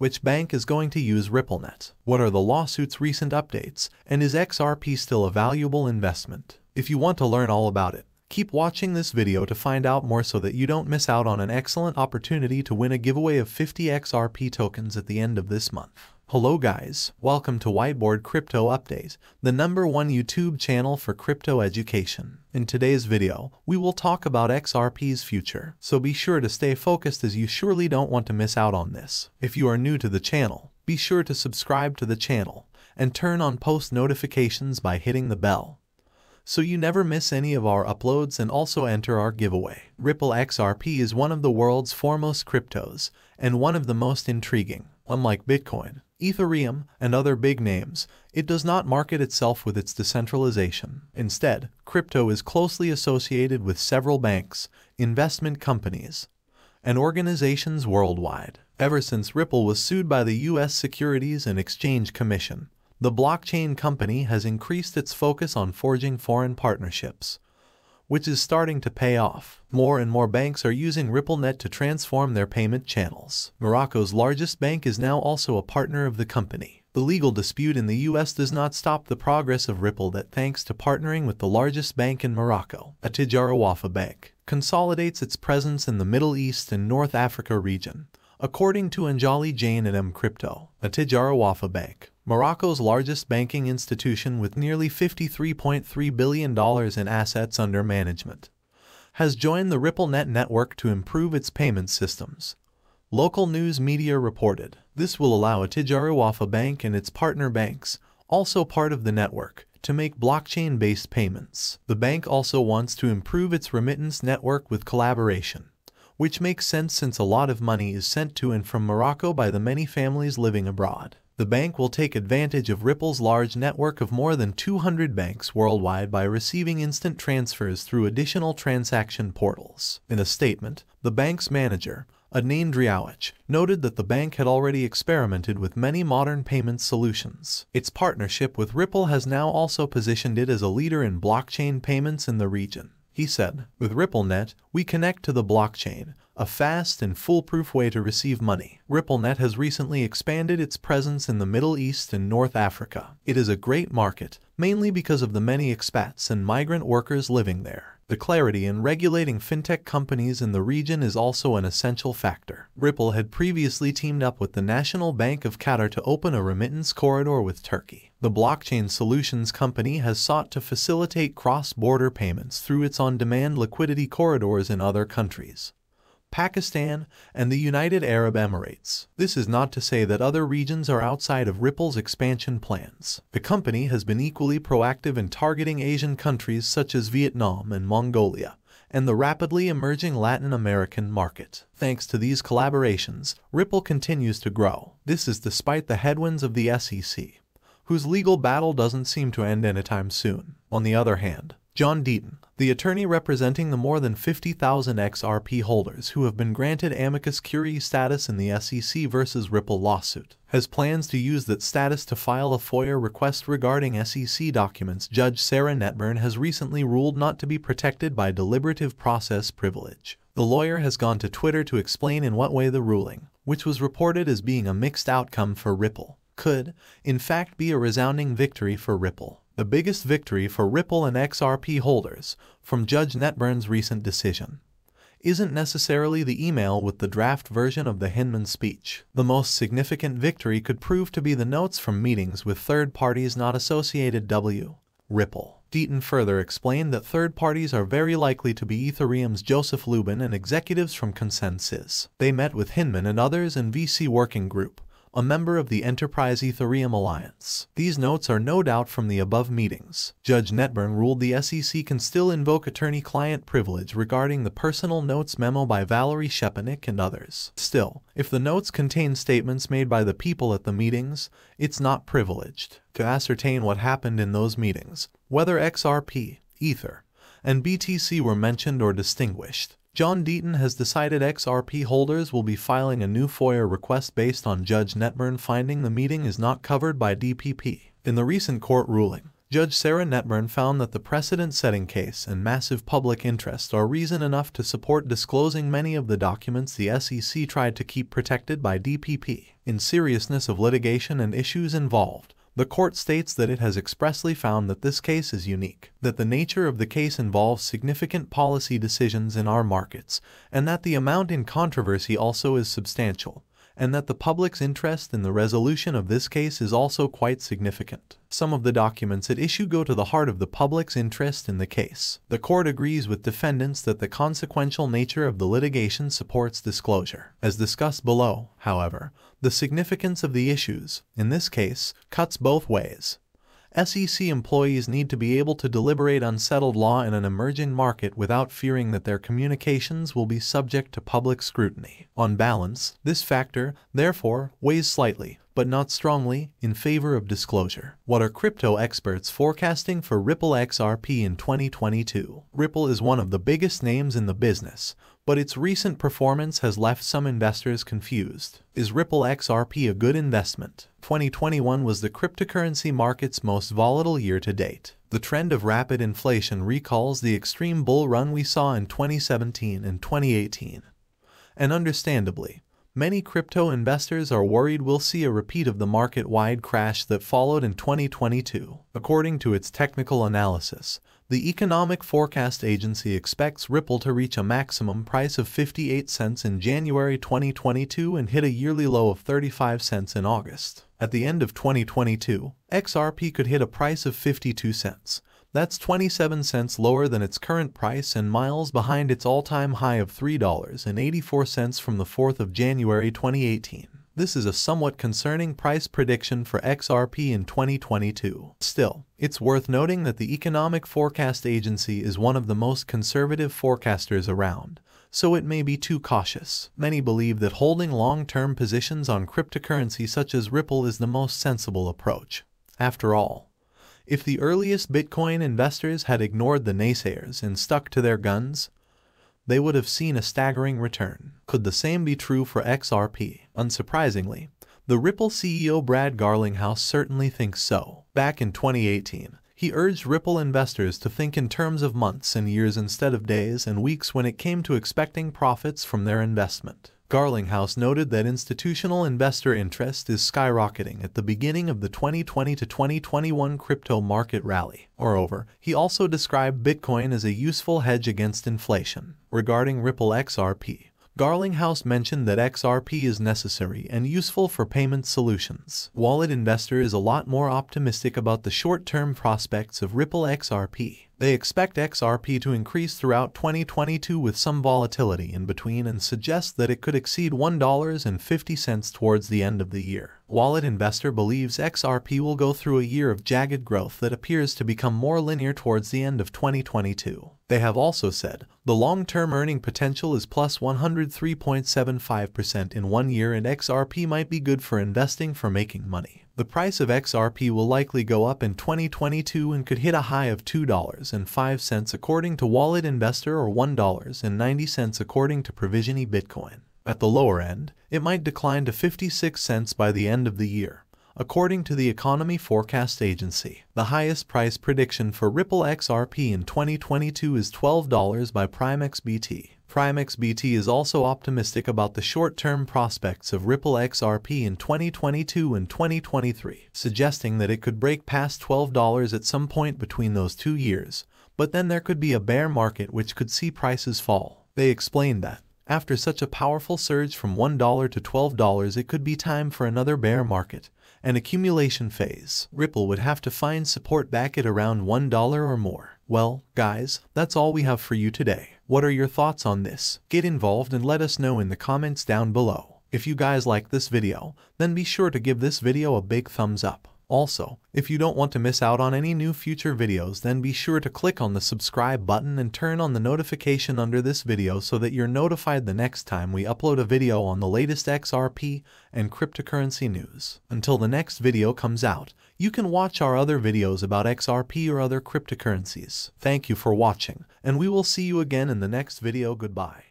Which bank is going to use RippleNet? What are the lawsuit's recent updates? And is XRP still a valuable investment? If you want to learn all about it, keep watching this video to find out more so that you don't miss out on an excellent opportunity to win a giveaway of 50 XRP tokens at the end of this month. Hello guys, welcome to Whiteboard Crypto Update, the number one YouTube channel for crypto education. In today's video, we will talk about XRP's future, so be sure to stay focused as you surely don't want to miss out on this. If you are new to the channel, be sure to subscribe to the channel and turn on post notifications by hitting the bell so you never miss any of our uploads and also enter our giveaway. Ripple XRP is one of the world's foremost cryptos and one of the most intriguing. Unlike Bitcoin, Ethereum, and other big names, it does not market itself with its decentralization. Instead, crypto is closely associated with several banks, investment companies, and organizations worldwide. Ever since Ripple was sued by the U.S. Securities and Exchange Commission, the blockchain company has increased its focus on forging foreign partnerships which is starting to pay off. More and more banks are using RippleNet to transform their payment channels. Morocco's largest bank is now also a partner of the company. The legal dispute in the U.S. does not stop the progress of Ripple. That thanks to partnering with the largest bank in Morocco, Atijarawafa Bank, consolidates its presence in the Middle East and North Africa region, according to Anjali Jain at M Crypto, Atijar Bank Morocco's largest banking institution with nearly $53.3 billion in assets under management, has joined the RippleNet network to improve its payment systems. Local news media reported, this will allow Atijariwafa Bank and its partner banks, also part of the network, to make blockchain-based payments. The bank also wants to improve its remittance network with collaboration, which makes sense since a lot of money is sent to and from Morocco by the many families living abroad the bank will take advantage of Ripple's large network of more than 200 banks worldwide by receiving instant transfers through additional transaction portals. In a statement, the bank's manager, Anand Driawich, noted that the bank had already experimented with many modern payment solutions. Its partnership with Ripple has now also positioned it as a leader in blockchain payments in the region. He said, With RippleNet, we connect to the blockchain, a fast and foolproof way to receive money. RippleNet has recently expanded its presence in the Middle East and North Africa. It is a great market, mainly because of the many expats and migrant workers living there. The clarity in regulating fintech companies in the region is also an essential factor. Ripple had previously teamed up with the National Bank of Qatar to open a remittance corridor with Turkey. The blockchain solutions company has sought to facilitate cross-border payments through its on-demand liquidity corridors in other countries. Pakistan, and the United Arab Emirates. This is not to say that other regions are outside of Ripple's expansion plans. The company has been equally proactive in targeting Asian countries such as Vietnam and Mongolia and the rapidly emerging Latin American market. Thanks to these collaborations, Ripple continues to grow. This is despite the headwinds of the SEC, whose legal battle doesn't seem to end anytime soon. On the other hand, John Deaton, the attorney representing the more than 50,000 XRP holders who have been granted amicus curiae status in the SEC versus Ripple lawsuit, has plans to use that status to file a FOIA request regarding SEC documents Judge Sarah Netburn has recently ruled not to be protected by deliberative process privilege. The lawyer has gone to Twitter to explain in what way the ruling, which was reported as being a mixed outcome for Ripple, could, in fact be a resounding victory for Ripple the biggest victory for Ripple and XRP holders from Judge Netburn's recent decision isn't necessarily the email with the draft version of the Hinman speech. The most significant victory could prove to be the notes from meetings with third parties not associated W. Ripple. Deaton further explained that third parties are very likely to be Ethereum's Joseph Lubin and executives from Consensus. They met with Hinman and others in VC Working Group, a member of the Enterprise Ethereum Alliance. These notes are no doubt from the above meetings. Judge Netburn ruled the SEC can still invoke attorney-client privilege regarding the personal notes memo by Valerie Shepanik and others. Still, if the notes contain statements made by the people at the meetings, it's not privileged. To ascertain what happened in those meetings, whether XRP, Ether, and BTC were mentioned or distinguished, John Deaton has decided XRP holders will be filing a new FOIA request based on Judge Netburn finding the meeting is not covered by DPP. In the recent court ruling, Judge Sarah Netburn found that the precedent-setting case and massive public interest are reason enough to support disclosing many of the documents the SEC tried to keep protected by DPP. In seriousness of litigation and issues involved, the court states that it has expressly found that this case is unique, that the nature of the case involves significant policy decisions in our markets, and that the amount in controversy also is substantial and that the public's interest in the resolution of this case is also quite significant. Some of the documents at issue go to the heart of the public's interest in the case. The court agrees with defendants that the consequential nature of the litigation supports disclosure. As discussed below, however, the significance of the issues, in this case, cuts both ways. SEC employees need to be able to deliberate unsettled law in an emerging market without fearing that their communications will be subject to public scrutiny. On balance, this factor, therefore, weighs slightly, but not strongly, in favor of disclosure. What are crypto experts forecasting for Ripple XRP in 2022? Ripple is one of the biggest names in the business, but its recent performance has left some investors confused. Is Ripple XRP a good investment? 2021 was the cryptocurrency market's most volatile year to date. The trend of rapid inflation recalls the extreme bull run we saw in 2017 and 2018. And understandably, many crypto investors are worried we'll see a repeat of the market-wide crash that followed in 2022. According to its technical analysis, the Economic Forecast Agency expects Ripple to reach a maximum price of 58 cents in January 2022 and hit a yearly low of 35 cents in August. At the end of 2022, XRP could hit a price of 52 cents. That's 27 cents lower than its current price and miles behind its all-time high of $3.84 from the 4th of January 2018. This is a somewhat concerning price prediction for XRP in 2022. Still, it's worth noting that the Economic Forecast Agency is one of the most conservative forecasters around, so it may be too cautious. Many believe that holding long-term positions on cryptocurrency such as Ripple is the most sensible approach. After all, if the earliest Bitcoin investors had ignored the naysayers and stuck to their guns, they would have seen a staggering return. Could the same be true for XRP? Unsurprisingly, the Ripple CEO Brad Garlinghouse certainly thinks so. Back in 2018, he urged Ripple investors to think in terms of months and years instead of days and weeks when it came to expecting profits from their investment. Garlinghouse noted that institutional investor interest is skyrocketing at the beginning of the 2020 to 2021 crypto market rally. Moreover, he also described Bitcoin as a useful hedge against inflation. Regarding Ripple XRP, Garlinghouse mentioned that XRP is necessary and useful for payment solutions. Wallet Investor is a lot more optimistic about the short-term prospects of Ripple XRP. They expect XRP to increase throughout 2022 with some volatility in between and suggest that it could exceed $1.50 towards the end of the year. Wallet Investor believes XRP will go through a year of jagged growth that appears to become more linear towards the end of 2022. They have also said, the long-term earning potential is plus 103.75% in one year and XRP might be good for investing for making money the price of XRP will likely go up in 2022 and could hit a high of $2.05 according to Wallet Investor or $1.90 according to Provisiony Bitcoin. At the lower end, it might decline to 56 cents by the end of the year, according to the Economy Forecast Agency. The highest price prediction for Ripple XRP in 2022 is $12 by PrimeXBT. PrimexBT is also optimistic about the short-term prospects of Ripple XRP in 2022 and 2023, suggesting that it could break past $12 at some point between those two years, but then there could be a bear market which could see prices fall. They explained that, after such a powerful surge from $1 to $12 it could be time for another bear market, an accumulation phase. Ripple would have to find support back at around $1 or more. Well, guys, that's all we have for you today. What are your thoughts on this? Get involved and let us know in the comments down below. If you guys like this video, then be sure to give this video a big thumbs up. Also, if you don't want to miss out on any new future videos then be sure to click on the subscribe button and turn on the notification under this video so that you're notified the next time we upload a video on the latest XRP and cryptocurrency news. Until the next video comes out, you can watch our other videos about XRP or other cryptocurrencies. Thank you for watching, and we will see you again in the next video. Goodbye.